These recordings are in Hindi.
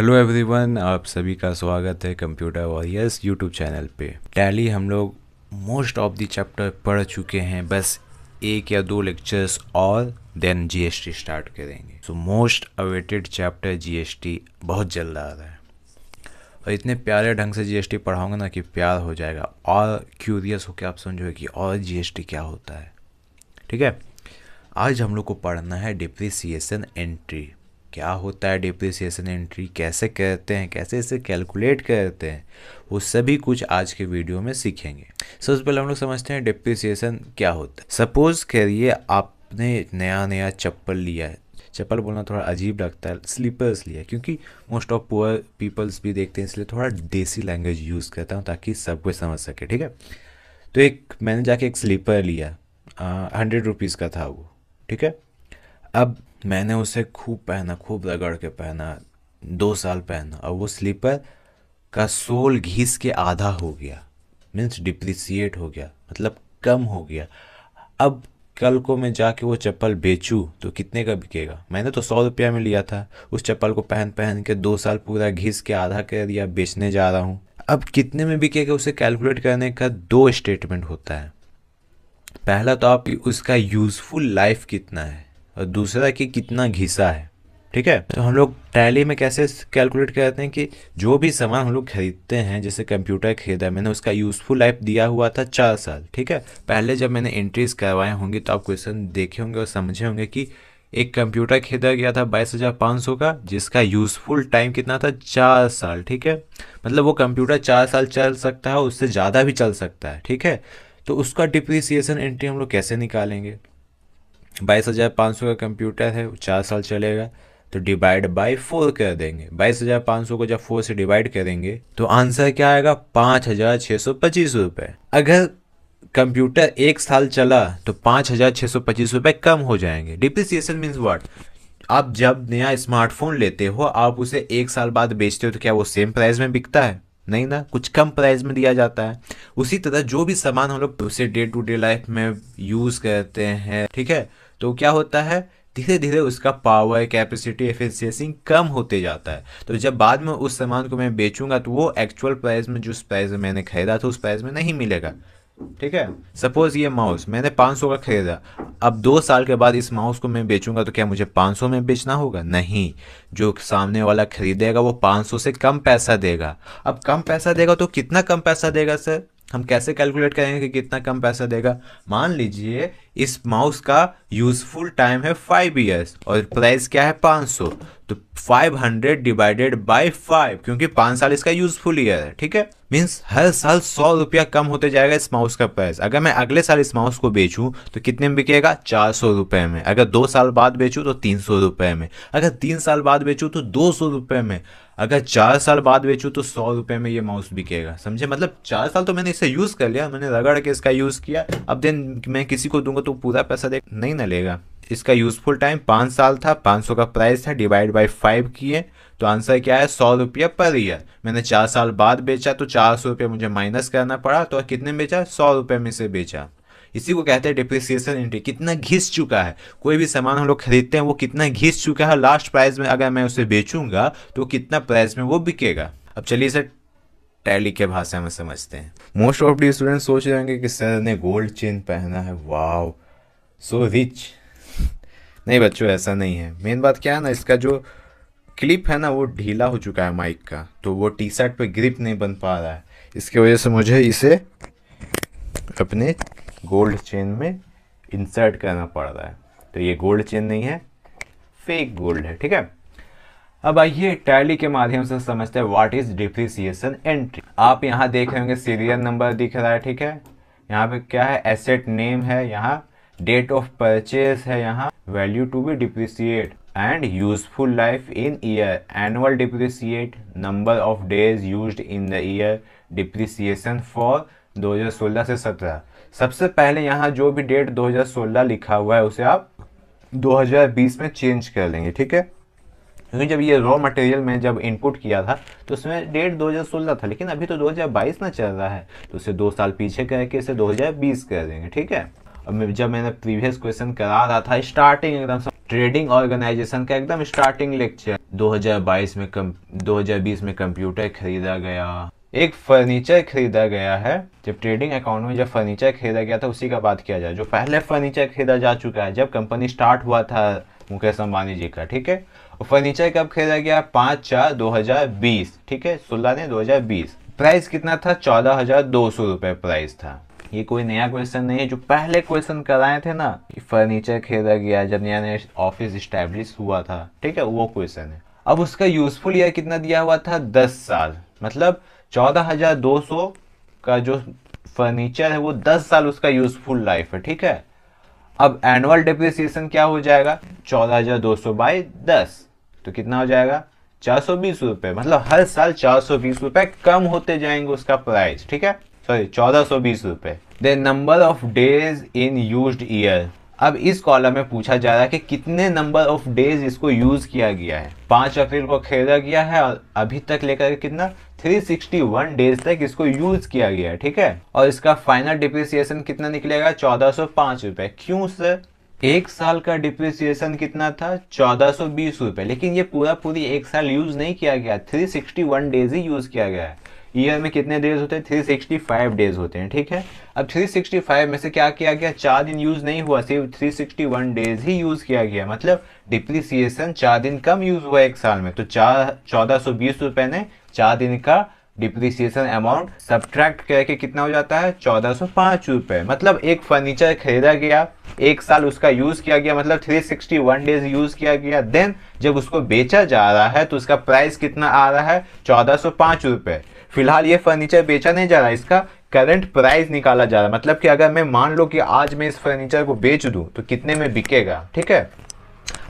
हेलो एवरीवन आप सभी का स्वागत है कंप्यूटर वॉरियर्स यूट्यूब चैनल पे टैली हम लोग मोस्ट ऑफ दी चैप्टर पढ़ चुके हैं बस एक या दो लेक्चर्स और देन जीएसटी स्टार्ट करेंगे so most awaited chapter GST बहुत जल्द आ रहा है और इतने प्यारे ढंग से जीएसटी पढ़ाऊंगा ना कि प्यार हो जाएगा और क्यूरियस होकर आप समझोगे कि और जीएसटी क्या होता है ठीक है आज हम लोग को पढ़ना है डिप्रिसिएशन एंट्री क्या होता है डिप्रिसिएशन एंट्री कैसे करते हैं कैसे इसे कैलकुलेट करते हैं वो सभी कुछ आज के वीडियो में सीखेंगे सबसे पहले हम लोग समझते हैं डिप्रिसिएशन क्या होता है सपोज करिए आपने नया नया चप्पल लिया है चप्पल बोलना थोड़ा अजीब लगता है स्लीपर्स लिया क्योंकि मोस्ट ऑफ पुअर पीपल्स भी देखते हैं इसलिए थोड़ा देसी लैंग्वेज यूज़ करता हूँ ताकि सब कुछ समझ सके ठीक है तो एक मैंने जाके एक स्लीपर लिया हंड्रेड रुपीज़ का था वो ठीक है अब मैंने उसे खूब पहना खूब रगड़ के पहना दो साल पहना और वो स्लीपर का सोल घिस के आधा हो गया मीन्स डिप्रिसिएट हो गया मतलब कम हो गया अब कल को मैं जाके वो चप्पल बेचूँ तो कितने का बिकेगा मैंने तो सौ रुपया में लिया था उस चप्पल को पहन पहन के दो साल पूरा घिस के आधा कर दिया बेचने जा रहा हूँ अब कितने में बिकेगा उसे कैलकुलेट करने का दो स्टेटमेंट होता है पहला तो आप उसका यूज़फुल लाइफ कितना है और दूसरा कि कितना घिसा है ठीक है तो हम लोग टैली में कैसे कैलकुलेट करते हैं कि जो भी सामान हम लोग खरीदते हैं जैसे कंप्यूटर खरीदा मैंने उसका यूज़फुल लाइफ दिया हुआ था चार साल ठीक है पहले जब मैंने एंट्रीज करवाए होंगे तो आप क्वेश्चन देखे होंगे और समझे होंगे कि एक कंप्यूटर खरीदा गया था बाईस हज़ार पाँच सौ का जिसका यूज़फुल टाइम कितना था चार साल ठीक है मतलब वो कंप्यूटर चार साल चल सकता है उससे ज़्यादा भी चल सकता है ठीक है तो उसका डिप्रिसिएशन एंट्री हम लोग कैसे निकालेंगे बाईस हज़ार पाँच सौ का कंप्यूटर है चार साल चलेगा तो डिवाइड बाय फोर कर देंगे बाईस हज़ार पाँच सौ को जब फोर से डिवाइड करेंगे तो आंसर क्या आएगा पाँच हज़ार छः सौ पच्चीस रुपये अगर कंप्यूटर एक साल चला तो पाँच हज़ार छः सौ पच्चीस रुपये कम हो जाएंगे डिप्रिसिएशन मीन्स वाट आप जब नया स्मार्टफोन लेते हो आप उसे एक साल बाद बेचते हो तो क्या वो सेम प्राइस में बिकता है नहीं ना कुछ कम प्राइस में दिया जाता है उसी तरह जो भी सामान हम लोग उसे डे टू डे लाइफ में यूज़ करते हैं ठीक है तो क्या होता है धीरे धीरे उसका पावर कैपेसिटी एफिशिएंसी कम होते जाता है तो जब बाद में उस सामान को मैं बेचूंगा तो वो एक्चुअल प्राइस में जिस प्राइस में मैंने खरीदा था उस प्राइस में नहीं मिलेगा ठीक है सपोज ये माउस मैंने 500 का खरीदा अब दो साल के बाद इस माउस को मैं बेचूंगा तो क्या मुझे 500 में बेचना होगा नहीं जो सामने वाला खरीदेगा वो 500 से कम पैसा देगा अब कम पैसा देगा तो कितना कम पैसा देगा सर हम कैसे कैलकुलेट करेंगे कि कितना कम पैसा देगा मान लीजिए इस माउस का यूजफुल टाइम है फाइव ईयर्स और प्राइस क्या है पाँच सौ तो five hundred divided by five क्योंकि पाँच साल इसका यूजफुल ईयर है ठीक है मीन्स हर साल सौ रुपया कम होते जाएगा इस माउस का प्राइस अगर मैं अगले साल इस माउस को बेचूं तो कितने में बिकेगा चार सौ रुपये में अगर दो साल बाद बेचूं तो तीन सौ रुपये में अगर तीन साल बाद बेचूं तो दो सौ रुपये में अगर चार साल बाद बेचूँ तो सौ रुपये में ये माउस बिकेगा समझे मतलब चार साल तो मैंने इसे यूज़ कर लिया मैंने रगड़ के इसका यूज़ किया अब देन मैं किसी को दूंगा तो पूरा पैसा दे नहीं ना लेगा इसका यूज़फुल टाइम पाँच साल था पाँच सौ का प्राइस था डिवाइड बाई फाइव किए तो आंसर क्या है सौ रुपया पर ईयर मैंने चार साल बाद बेचा तो चार सौ रुपये मुझे माइनस करना पड़ा तो कितने में बेचा सौ रुपये में से बेचा इसी को कहते हैं डिप्रिसिएशन एंट्री कितना घिस चुका है कोई भी सामान हम लोग खरीदते हैं वो कितना घिस चुका है लास्ट प्राइस में अगर मैं उसे बेचूंगा तो कितना प्राइस में वो बिकेगा अब चलिए सर टैली के भाषा में समझते हैं मोस्ट ऑफ डी स्टूडेंट सोच रहे होंगे कि सर ने गोल्ड चेन पहना है वाव सो रिच नहीं बच्चों ऐसा नहीं है मेन बात क्या है ना इसका जो क्लिप है ना वो ढीला हो चुका है माइक का तो वो टी शर्ट पर ग्रिप नहीं बन पा रहा है इसकी वजह से मुझे इसे अपने गोल्ड चेन में इंसर्ट करना पड़ रहा है तो ये गोल्ड चेन नहीं है फेक गोल्ड है ठीक है अब आइए टैली के माध्यम से समझते हैं व्हाट इज डिप्रिसिएशन एंट्री आप यहाँ देख रहे होंगे सीरियल नंबर दिख रहा है ठीक है यहाँ पे क्या है एसेट नेम है यहाँ डेट ऑफ परचेज है यहाँ value to be depreciate and useful life in year annual depreciate number of days use in the year depreciation for 2016 से सत्रह सबसे पहले यहाँ जो भी डेट 2016 लिखा हुआ है उसे आप 2020 में चेंज कर लेंगे ठीक है क्योंकि जब ये रॉ मटेरियल में जब इनपुट किया था तो उसमें डेट 2016 था लेकिन अभी तो 2022 ना चल रहा है तो उसे दो साल पीछे करके इसे 2020 कर देंगे ठीक है अब जब मैंने प्रीवियस क्वेश्चन करा रहा था स्टार्टिंग एकदम ट्रेडिंग ऑर्गेनाइजेशन का एकदम स्टार्टिंग लेक्चर 2022 में कम 2020 में कंप्यूटर खरीदा गया एक फर्नीचर खरीदा गया है जब ट्रेडिंग अकाउंट में जब फर्नीचर खरीदा गया था उसी का बात किया जाए जो पहले फर्नीचर खरीदा जा चुका है जब कंपनी स्टार्ट हुआ था मुकेश अंबानी जी का ठीक है और फर्नीचर कब खरीदा गया पाँच चार दो हज़ार बीस ठीक है सोलह ने दो हज़ार बीस प्राइस कितना था चौदह हज़ार दो सौ रुपये प्राइस था ये कोई नया क्वेश्चन नहीं है जो पहले क्वेश्चन कराए थे ना कि फर्नीचर खरीदा गया जब नया नया ऑफिस स्टेब्लिश हुआ था ठीक है वो क्वेश्चन है अब उसका यूजफुल ईयर कितना दिया हुआ था दस साल मतलब चौदह हजार दो सौ का जो फर्नीचर है वो दस साल उसका यूजफुल लाइफ है ठीक है अब एनुअल डिप्रिसिएशन क्या हो जाएगा चौदह हजार दो सौ बाई दस तो कितना हो जाएगा चार सौ बीस रुपए मतलब हर साल चार सौ बीस रुपये कम होते जाएंगे उसका प्राइस ठीक है सॉरी चौदह सौ बीस रुपए then number of days in use year अब इस कॉलम में पूछा जा रहा है कि कितने नंबर ऑफ डेज इसको यूज किया गया है पांच अप्रैल को खरीदा गया है और अभी तक लेकर कितना 361 डेज तक इसको यूज किया गया है ठीक है और इसका फाइनल डिप्रिसिएशन कितना निकलेगा चौदह पांच रुपए क्यों सर एक साल का डिप्रिसिएशन कितना था चौदह बीस रुपए लेकिन ये पूरा पूरी एक साल यूज नहीं किया गया 361 डेज ही यूज किया गया है ईयर में कितने डेज होते हैं 365 डेज होते हैं ठीक है अब 365 में से क्या किया गया चार दिन यूज नहीं हुआ सिर्फ 361 डेज ही यूज किया गया मतलब डिप्रिसिएशन चार दिन कम यूज हुआ एक साल में तो चार चौदह सौ बीस रुपए ने चार दिन का डिप्रिसिएशन अमाउंट सब्ट्रैक्ट करके कितना हो जाता है चौदह सौ पांच रुपए मतलब एक फर्नीचर खरीदा गया एक साल उसका यूज़ किया गया मतलब three sixty one days use किया गया देन जब उसको बेचा जा रहा है तो उसका प्राइस कितना आ रहा है चौदह सौ पांच रुपए फिलहाल ये फर्नीचर बेचा नहीं जा रहा इसका करंट प्राइस निकाला जा रहा है मतलब कि अगर मैं मान लो कि आज मैं इस फर्नीचर को बेच दूं तो कितने में बिकेगा ठीक है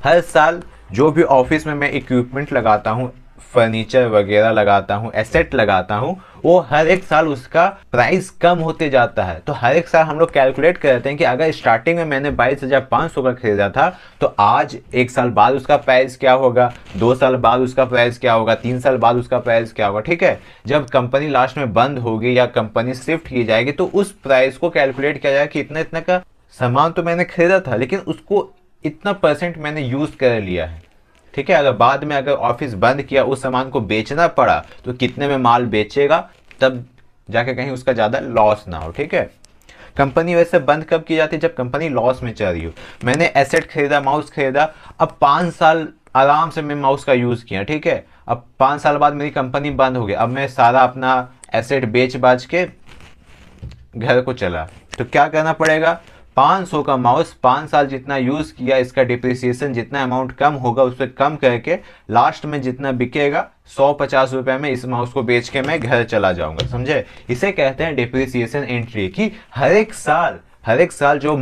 हर साल जो भी ऑफिस में मैं इक्विपमेंट लगाता हूँ फर्नीचर वगैरह लगाता हूँ एसेट लगाता हूँ वो हर एक साल उसका प्राइस कम होते जाता है तो हर एक साल हम लोग कैलकुलेट करते हैं कि अगर स्टार्टिंग में मैंने बाईस हज़ार पाँच सौ का खरीदा था तो आज एक साल बाद उसका प्राइस क्या होगा दो साल बाद उसका प्राइस क्या होगा तीन साल बाद उसका प्राइस क्या होगा ठीक है जब कंपनी लास्ट में बंद होगी या कंपनी शिफ्ट की जाएगी तो उस प्राइस को कैलकुलेट किया जाएगा कि इतना इतना का सामान तो मैंने खरीदा था लेकिन उसको इतना परसेंट मैंने यूज़ कर लिया है ठीक है अगर बाद में अगर ऑफिस बंद किया उस सामान को बेचना पड़ा तो कितने में माल बेचेगा तब जाके कहीं उसका ज़्यादा लॉस ना हो ठीक है कंपनी वैसे बंद कब की जाती है जब कंपनी लॉस में चल रही हो मैंने एसेट खरीदा माउस खरीदा अब पाँच साल आराम से मैं माउस का यूज़ किया ठीक है अब पाँच साल बाद मेरी कंपनी बंद हो गई अब मैं सारा अपना एसेट बेच बाज के घर को चला तो क्या करना पड़ेगा 500 का माउस पाँच साल जितना यूज़ किया इसका डिप्रिसिएशन जितना अमाउंट कम होगा उस पर कम करके लास्ट में जितना बिकेगा सौ पचास रुपए में इस माउस को बेच के मैं घर चला जाऊंगा समझे इसे कहते हैं डिप्रिसिएशन एंट्री कि हर एक साल हर एक साल जो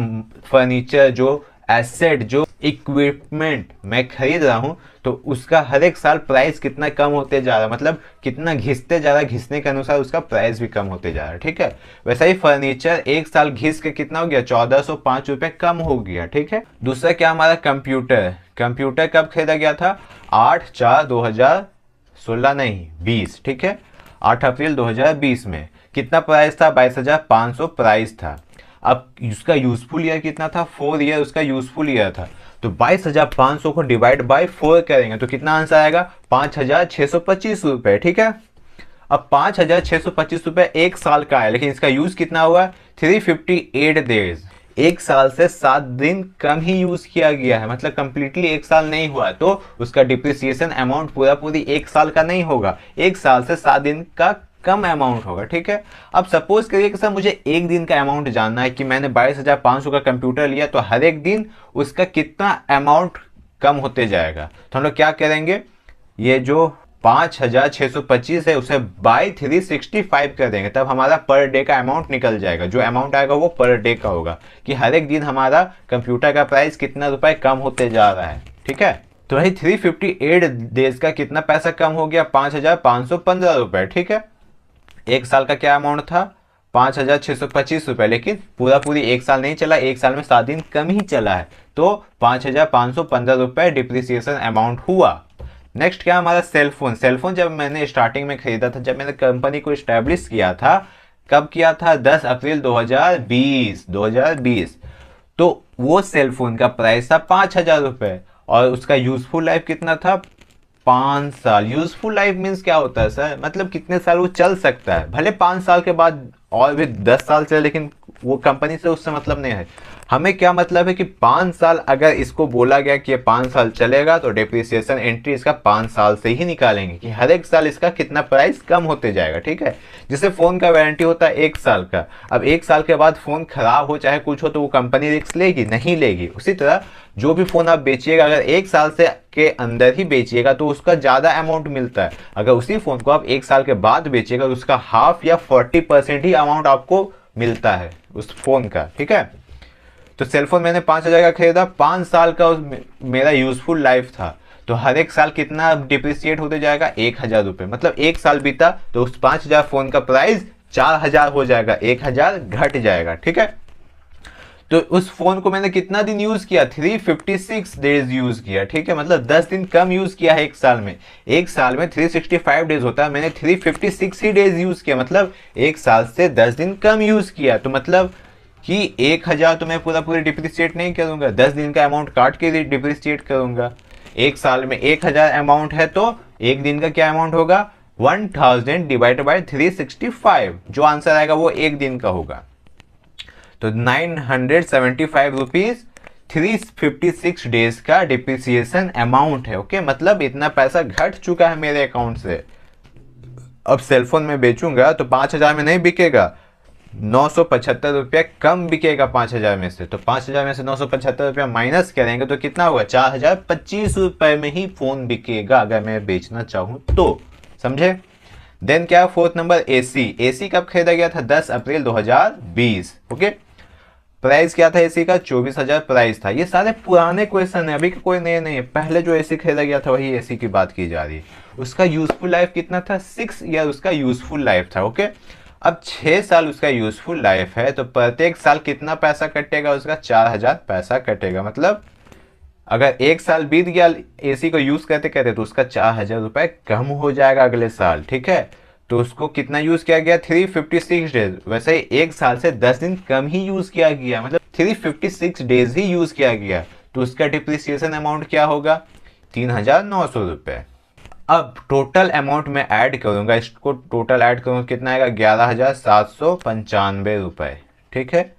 फर्नीचर जो एसेट जो इक्विपमेंट मैं खरीद रहा हूँ तो उसका हर एक साल प्राइस कितना कम होते जा रहा है मतलब कितना घिसते जा रहा है घिसने के अनुसार उसका प्राइस भी कम होते जा रहा है ठीक है वैसा ही फर्नीचर एक साल घिस के कितना हो गया चौदह सौ पांच रुपए कम हो गया ठीक है दूसरा क्या हमारा कंप्यूटर कंप्यूटर कब खरीदा गया था आठ चार दो हजार सोलह नहीं बीस ठीक है आठ अप्रैल दो हजार बीस में कितना प्राइस था बाईस हजार पाँच सौ प्राइस था अब उसका यूजफुल ईयर कितना था फोर ईयर उसका यूजफुल ईयर था तो बाईस हजार पाँच सौ को डिवाइड बाय फोर करेंगे तो कितना आंसर आएगा पांच हजार छः सौ पच्चीस रुपये ठीक है अब पांच हजार छः सौ पच्चीस रुपये एक साल का है लेकिन इसका यूज़ कितना हुआ थ्री फिफ्टी एट डेज एक साल से सात दिन कम ही यूज़ किया गया है मतलब कंप्लीटली एक साल नहीं हुआ तो उसका डिप्रिसिएशन अमाउंट पूरा पूरी एक साल का नहीं होगा एक साल से सात दिन का कम अमाउंट होगा ठीक है अब सपोज करिए कि सर मुझे एक दिन का अमाउंट जानना है कि मैंने बाईस हज़ार पाँच सौ का कंप्यूटर लिया तो हर एक दिन उसका कितना अमाउंट कम होते जाएगा तो हम लोग क्या करेंगे ये जो पाँच हज़ार छः सौ पच्चीस है उसे बाई थ्री सिक्सटी फाइव कर देंगे तब हमारा पर डे का अमाउंट निकल जाएगा जो अमाउंट आएगा वो पर डे का होगा कि हर एक दिन हमारा कंप्यूटर का प्राइस कितना रुपए कम होते जा रहा है ठीक है तो वही थ्री फिफ्टी एट डेज का कितना पैसा कम हो गया पाँच हज़ार पाँच सौ पंद्रह रुपये ठीक है एक साल का क्या अमाउंट था पाँच हज़ार छः सौ पच्चीस रुपये लेकिन पूरा पूरी एक साल नहीं चला एक साल में सात दिन कम ही चला है तो पाँच हज़ार पाँच सौ पंद्रह रुपये डिप्रिसिएशन अमाउंट हुआ नेक्स्ट क्या हमारा सेलफोन सेलफोन जब मैंने स्टार्टिंग में खरीदा था जब मैंने कंपनी को इस्टेब्लिश किया था कब किया था दस अप्रैल दो दो हजार बीस हजार बीस तो वो सेलफोन का प्राइस था पाँच हज़ार रुपये और उसका यूज़फुल लाइफ कितना था पाँच साल यूजफुल लाइफ मीन्स क्या होता है सर मतलब कितने साल वो चल सकता है भले पांच साल के बाद और भी दस साल चले लेकिन वो कंपनी से उससे मतलब नहीं है हमें क्या मतलब है कि पाँच साल अगर इसको बोला गया कि ये पाँच साल चलेगा तो डिप्रिसिएशन एंट्री इसका पाँच साल से ही निकालेंगे कि हर एक साल इसका कितना प्राइस कम होते जाएगा ठीक है जैसे फ़ोन का वारंटी होता है एक साल का अब एक साल के बाद फ़ोन ख़राब हो चाहे कुछ हो तो वो कंपनी रिक्स लेगी नहीं लेगी उसी तरह जो भी फ़ोन आप बेचिएगा अगर एक साल से के अंदर ही बेचिएगा तो उसका ज़्यादा अमाउंट मिलता है अगर उसी फ़ोन को आप एक साल के बाद बेचिएगा तो उसका हाफ या फोर्टी परसेंट ही अमाउंट आपको मिलता है उस फ़ोन का ठीक है तो सेलफोन मैंने पाँच हज़ार का खरीदा पाँच साल का उस मेरा यूज़फुल लाइफ था तो हर एक साल कितना डिप्रिसिएट होते जाएगा एक हज़ार रुपये मतलब एक साल बीता तो उस पाँच हज़ार फ़ोन का प्राइस चार हज़ार हो जाएगा एक हज़ार घट जाएगा ठीक है तो उस फोन को मैंने कितना दिन यूज किया 356 डेज यूज किया ठीक है मतलब 10 दिन कम यूज किया है एक साल में एक साल में 365 डेज होता है मैंने 356 ही डेज यूज किया मतलब एक साल से 10 दिन कम यूज किया तो मतलब कि एक हज़ार तो मैं पूरा पूरी डिप्रिसिएट नहीं करूँगा दस दिन का अमाउंट काट के डिप्रिसिएट करूंगा एक साल में एक हज़ार अमाउंट है तो एक दिन का क्या अमाउंट होगा one thousand divide by three sixty five जो आंसर आएगा वो एक दिन का होगा तो nine hundred seventy five rupees three fifty six days का डिप्रिसिएशन अमाउंट है ओके मतलब इतना पैसा घट चुका है मेरे अकाउंट से अब सेलफोन में बेचूंगा तो पांच हज़ार में नहीं बिकेगा नौ सौ पचहत्तर रुपया कम बिकेगा पांच हज़ार में से तो पांच हज़ार में से नौ सौ पचहत्तर रुपया माइनस करेंगे तो कितना होगा चार हज़ार पच्चीस रुपए में ही फ़ोन बिकेगा अगर मैं बेचना चाहूँ तो समझे देन क्या फोर्थ नंबर एसी एसी कब खरीदा गया था दस अप्रैल 2020 ओके okay? प्राइस क्या था एसी का चौबीस हजार प्राइस था ये सारे पुराने क्वेश्चन है अभी के कोई नए नहीं है पहले जो एसी खरीदा गया था वही एसी की बात की जा रही है उसका यूजफुल लाइफ कितना था सिक्स ईयर उसका यूजफुल लाइफ था ओके अब छः साल उसका यूजफुल लाइफ है तो प्रत्येक साल कितना पैसा कटेगा उसका चार हजार पैसा कटेगा मतलब अगर एक साल बीत गया एसी को यूज़ करते कहते तो उसका चार हजार रुपये कम हो जाएगा अगले साल ठीक है तो उसको कितना यूज़ किया गया 356 डेज वैसे एक साल से 10 दिन कम ही यूज़ किया गया मतलब 356 डेज ही यूज़ किया गया तो उसका डिप्रिसिएशन अमाउंट क्या होगा तीन हज़ार नौ सौ रुपए अब टोटल अमाउंट में ऐड करूंगा इसको टोटल ऐड करूँगा कितना आएगा ग्यारह हज़ार सात सौ पंचानबे रुपए ठीक है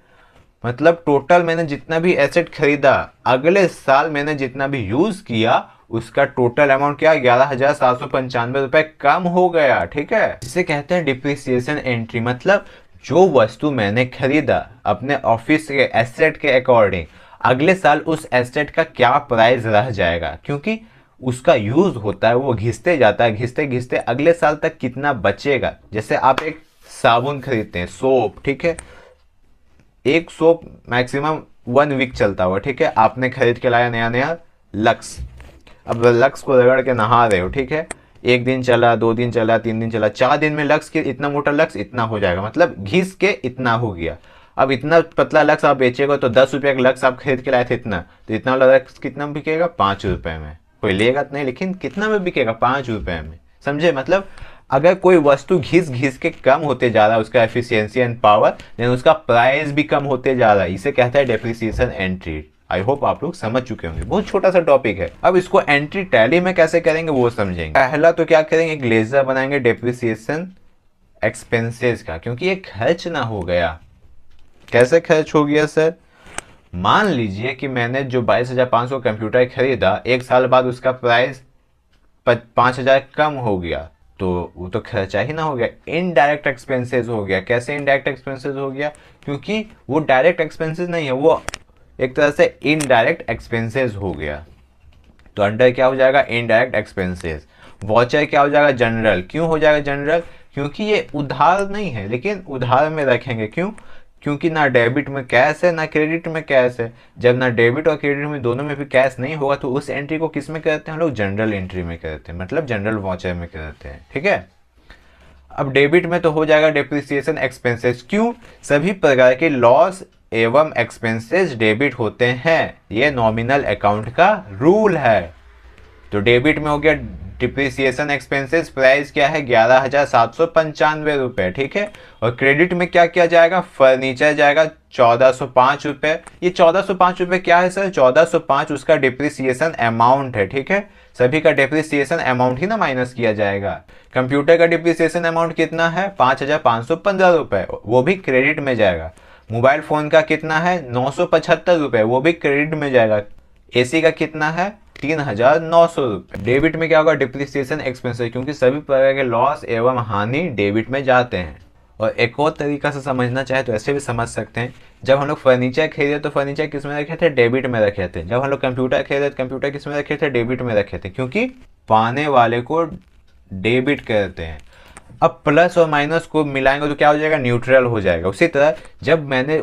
मतलब टोटल मैंने जितना भी एसेट खरीदा अगले साल मैंने जितना भी यूज़ किया उसका टोटल अमाउंट क्या ग्यारह हजार सात सौ पंचानवे रुपए कम हो गया ठीक है जिसे कहते हैं डिप्रिसिएशन एंट्री मतलब जो वस्तु मैंने खरीदा अपने ऑफिस के एसेट के अकॉर्डिंग अगले साल उस एसेट का क्या प्राइस रह जाएगा क्योंकि उसका यूज़ होता है वो घिसते जाता है घिसते घिसते अगले साल तक कितना बचेगा जैसे आप एक साबुन खरीदते हैं सोप ठीक है एक सोप मैक्सिमम वन वीक चलता हुआ ठीक है आपने खरीद के लाया नया नया लक्स अब लक्स को रगड़ के नहा रहे हो ठीक है एक दिन चला दो दिन चला तीन दिन चला चार दिन में लक्स के इतना मोटा लक्स इतना हो जाएगा मतलब घिस के इतना हो गया अब इतना पतला लक्स आप बेचेगा तो दस रुपये का लक्स आप खरीद के लाए थे इतना तो इतना वाला लक्स कितना में बिकेगा पाँच रुपये में कोई लेगा तो नहीं लेकिन कितना में बिकेगा पाँच रुपये में समझे मतलब अगर कोई वस्तु घिस घिस के कम होते जा रहा है उसका एफिशियंसी एंड पावर देन उसका प्राइस भी कम होते जा रहा है इसे कहता है डेप्रिसिएशन एंट्री आई होप आप लोग समझ चुके होंगे बहुत छोटा सा टॉपिक है अब इसको एंट्री टैली में कैसे करेंगे वो समझेंगे पहला तो क्या करेंगे एक लेजर बनाएंगे डेप्रिसिएशन एक्सपेंसेस का क्योंकि ये खर्च ना हो गया कैसे खर्च हो गया सर मान लीजिए कि मैंने जो बाईस हज़ार पाँच सौ कंप्यूटर खरीदा एक साल बाद उसका प्राइस पाँच हज़ार कम हो गया तो वो तो खर्चा ही ना हो गया इनडायरेक्ट एक्सपेंसेस हो गया कैसे इनडायरेक्ट एक्सपेंसेस हो गया क्योंकि वो डायरेक्ट एक्सपेंसेस नहीं है वो एक तरह से इनडायरेक्ट एक्सपेंसेस हो गया तो अंडर क्या हो जाएगा इनडायरेक्ट एक्सपेंसेस वॉचर क्या हो जाएगा जनरल क्यों हो जाएगा जनरल क्योंकि ये उधार नहीं है लेकिन उधार में रखेंगे क्यों क्योंकि ना डेबिट में कैश है ना क्रेडिट में कैश है जब ना डेबिट और क्रेडिट में दोनों में भी कैश नहीं होगा तो उस एंट्री को किस में कहते हैं हम लोग जनरल एंट्री में करते हैं मतलब जनरल वॉचर में कहते हैं ठीक है अब डेबिट में तो हो जाएगा डिप्रिसिएशन एक्सपेंसेस क्यों सभी प्रकार के लॉस एवं एक्सपेंसेस डेबिट होते हैं ये नॉमिनल अकाउंट का रूल है तो डेबिट में हो गया डिप्रिसिएशन एक्सपेंसेस प्राइस क्या है ग्यारह हज़ार सात सौ पंचानवे रुपये ठीक है और क्रेडिट में क्या किया जाएगा फर्नीचर जाएगा चौदह सौ पाँच रुपये ये चौदह सौ पाँच रुपये क्या है सर चौदह सौ पाँच उसका डिप्रिसिएशन अमाउंट है ठीक है सभी का डिप्रिसिएशन अमाउंट ही ना माइनस किया जाएगा कंप्यूटर का डिप्रिसिएशन अमाउंट कितना है पाँच हज़ार पांच सौ पंद्रह रुपए वो भी क्रेडिट में जाएगा मोबाइल फ़ोन का कितना है नौ सौ पचहत्तर रुपये वो भी क्रेडिट में जाएगा एसी का कितना है तीन हजार नौ सौ रुपये डेबिट में क्या होगा डिप्रिसिएशन एक्सपेंसेस क्योंकि सभी प्रकार के लॉस एवं हानि डेबिट में जाते हैं और एक और तरीका से समझना चाहे तो ऐसे भी समझ सकते हैं जब हम लोग फर्नीचर खरीदे तो फर्नीचर किस में रखे थे डेबिट में रखे थे जब हम लोग कंप्यूटर खरीदे तो कंप्यूटर किस में रखे थे डेबिट में रखे थे क्योंकि पाने वाले को डेबिट करते हैं अब प्लस और माइनस को मिलाएंगे तो क्या हो जाएगा न्यूट्रल हो जाएगा उसी तरह जब मैंने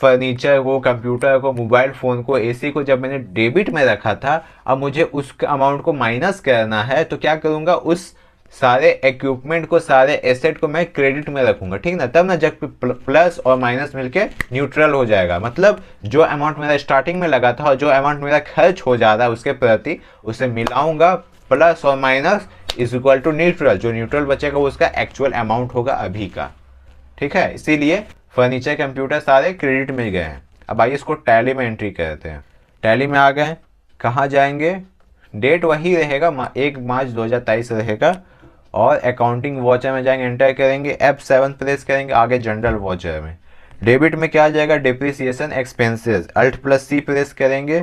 फर्नीचर को कंप्यूटर को मोबाइल फ़ोन को एसी को जब मैंने डेबिट में रखा था अब मुझे उस अमाउंट को माइनस करना है तो क्या करूँगा उस सारे इक्विपमेंट को सारे एसेट को मैं क्रेडिट में रखूंगा ठीक ना तब ना जब प्लस और माइनस मिलके न्यूट्रल हो जाएगा मतलब जो अमाउंट मेरा स्टार्टिंग में लगा था और जो अमाउंट मेरा खर्च हो जा रहा है उसके प्रति उसे मिलाऊंगा प्लस और minus is equal to neutral जो न्यूट्रल बचेगा वो उसका एक्चुअल अमाउंट होगा अभी का ठीक है इसीलिए फर्नीचर कंप्यूटर सारे क्रेडिट में गए हैं अब आइए इसको टैली में एंट्री करते हैं टैली में आ गए कहाँ जाएंगे डेट वही रहेगा एक मार्च दो रहेगा और अकाउंटिंग वॉचर में जाएंगे एंटर करेंगे एफ सेवन प्रेस करेंगे आगे जनरल वॉचर में डेबिट में क्या आ जाएगा depreciation expenses alt plus C press करेंगे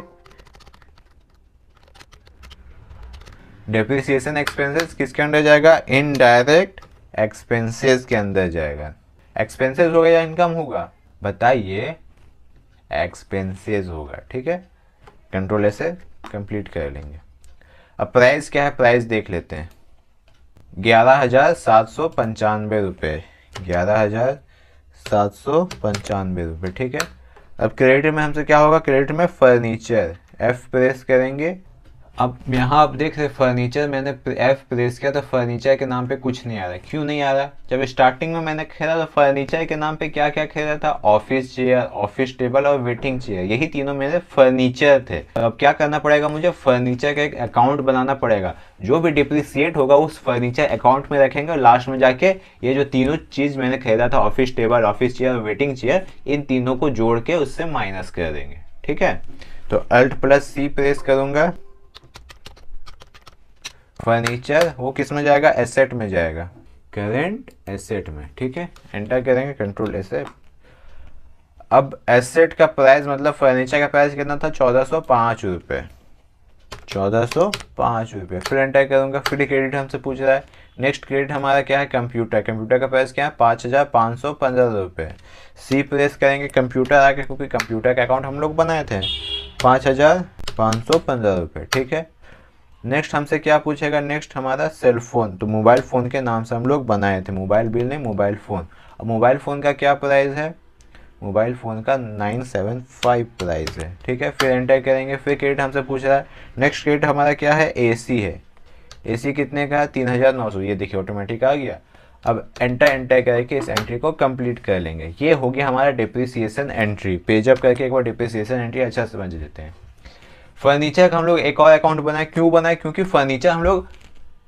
डेप्रिसिएशन एक्सपेंसेस किसके अंदर जाएगा इनडायरेक्ट एक्सपेंसेस के अंदर जाएगा एक्सपेंसेस होगा या इनकम होगा बताइए एक्सपेंसेस होगा ठीक है कंट्रोल ऐसे कंप्लीट कर लेंगे अब प्राइस क्या है प्राइस देख लेते हैं ग्यारह हज़ार सात सौ पंचानवे रुपये ग्यारह हज़ार सात सौ पंचानवे रुपये ठीक है अब क्रेडिट में हमसे क्या होगा क्रेडिट में फर्नीचर एफ प्रेस करेंगे अब यहाँ आप देख रहे फर्नीचर मैंने एफ प्रेस किया तो फर्नीचर के नाम पे कुछ नहीं आ रहा क्यों नहीं आ रहा जब स्टार्टिंग में मैंने खेला तो फर्नीचर के नाम पे क्या क्या खेला था ऑफिस चेयर ऑफिस टेबल और वेटिंग चेयर यही तीनों मेरे फर्नीचर थे अब क्या करना पड़ेगा मुझे फर्नीचर का एक अकाउंट बनाना पड़ेगा जो भी डिप्रिसिएट होगा उस फर्नीचर अकाउंट में रखेंगे और लास्ट में जाके ये जो तीनों चीज़ मैंने खरीदा था office table office chair waiting chair इन तीनों को जोड़ के उससे माइनस कर देंगे ठीक है तो अल्ट प्लस सी प्रेस करूंगा फर्नीचर वो किस में जाएगा एसेट में जाएगा करेंट एसेट में ठीक है एंटर करेंगे कंट्रोल एसेट अब एसेट का प्राइस मतलब फर्नीचर का प्राइस कितना था चौदह सौ पाँच रुपये चौदह सौ पाँच रुपये फिर एंटर करूँगा फ्री क्रेडिट हमसे पूछ रहा है नेक्स्ट क्रेडिट हमारा क्या है कंप्यूटर कंप्यूटर का प्राइस क्या है पाँच हज़ार पाँच सौ पंद्रह रुपये सी प्रेस करेंगे कंप्यूटर आके क्योंकि कंप्यूटर का अकाउंट हम लोग बनाए थे पाँच हज़ार पाँच सौ पंद्रह रुपये ठीक है नेक्स्ट हमसे क्या पूछेगा नेक्स्ट हमारा सेल फोन तो मोबाइल फ़ोन के नाम से हम लोग बनाए थे मोबाइल बिल नहीं मोबाइल फ़ोन अब मोबाइल फ़ोन का क्या प्राइस है मोबाइल फ़ोन का नाइन सेवन फाइव प्राइस है ठीक है फिर एंटर करेंगे फिर क्रेडिट हमसे पूछ रहा है नेक्स्ट क्रेडिट हमारा क्या है ए है ए कितने का है तीन हज़ार नौ सौ ये देखिए ऑटोमेटिक आ गया अब एंटर एंटर करके इस एंट्री को कंप्लीट कर लेंगे ये होगी हमारा डिप्रिसिएशन एंट्री पेजअप करके एक बार डिप्रिसिएशन एंट्री अच्छा समझ लेते हैं फर्नीचर का हम लोग एक और अकाउंट बनाए क्यों बनाए क्योंकि फर्नीचर हम लोग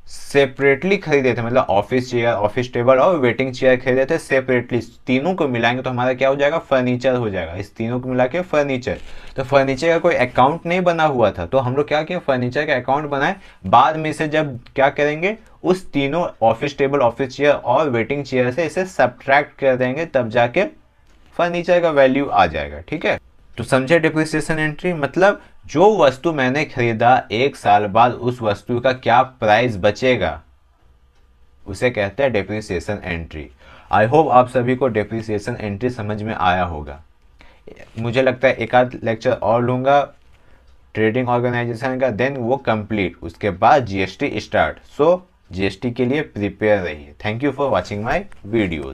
सेपरेटली खरीदे थे मतलब ऑफिस चेयर ऑफिस टेबल और वेटिंग चेयर खरीदे थे सेपरेटली तीनों को मिलाएंगे तो हमारा क्या हो जाएगा फर्नीचर हो जाएगा इस तीनों को मिला के फर्नीचर तो फर्नीचर का कोई अकाउंट नहीं बना हुआ था तो हम लोग क्या किया फर्नीचर का अकाउंट बनाए बाद में से जब क्या करेंगे उस तीनों ऑफिस टेबल ऑफिस चेयर और वेटिंग चेयर से इसे सब्ट्रैक्ट कर देंगे तब जाके फर्नीचर का वैल्यू आ जाएगा ठीक है तो समझे डिप्रिसिएशन एंट्री मतलब जो वस्तु मैंने खरीदा एक साल बाद उस वस्तु का क्या प्राइस बचेगा उसे कहते हैं डेप्रिसिएशन एंट्री आई होप आप सभी को डेप्रिसिएशन एंट्री समझ में आया होगा मुझे लगता है एक आध लेक्चर और लूँगा ट्रेडिंग ऑर्गेनाइजेशन का देन वो कंप्लीट उसके बाद जीएसटी स्टार्ट सो जीएसटी के लिए प्रिपेयर रहिए thank you for watching my video